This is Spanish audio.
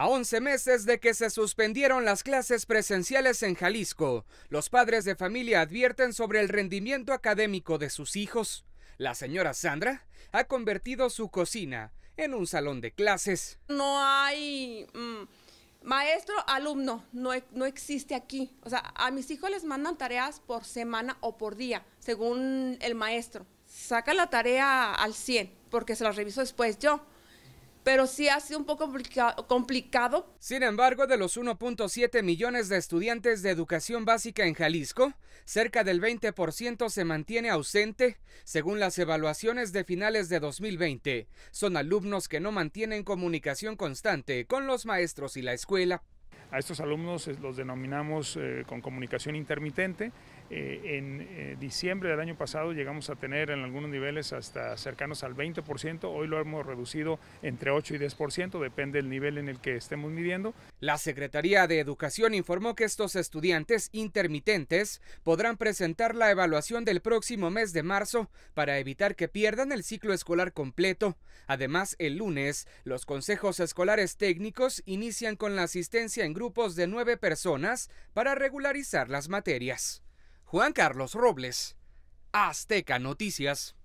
A 11 meses de que se suspendieron las clases presenciales en Jalisco, los padres de familia advierten sobre el rendimiento académico de sus hijos. La señora Sandra ha convertido su cocina en un salón de clases. No hay mm, maestro, alumno, no, e, no existe aquí. O sea, a mis hijos les mandan tareas por semana o por día, según el maestro. Saca la tarea al 100, porque se la reviso después yo pero sí ha sido un poco complicado. Sin embargo, de los 1.7 millones de estudiantes de educación básica en Jalisco, cerca del 20% se mantiene ausente, según las evaluaciones de finales de 2020. Son alumnos que no mantienen comunicación constante con los maestros y la escuela. A estos alumnos los denominamos eh, con comunicación intermitente. Eh, en eh, diciembre del año pasado llegamos a tener en algunos niveles hasta cercanos al 20%, hoy lo hemos reducido entre 8 y 10%, depende del nivel en el que estemos midiendo. La Secretaría de Educación informó que estos estudiantes intermitentes podrán presentar la evaluación del próximo mes de marzo para evitar que pierdan el ciclo escolar completo. Además, el lunes, los consejos escolares técnicos inician con la asistencia en grupos de nueve personas para regularizar las materias. Juan Carlos Robles, Azteca Noticias.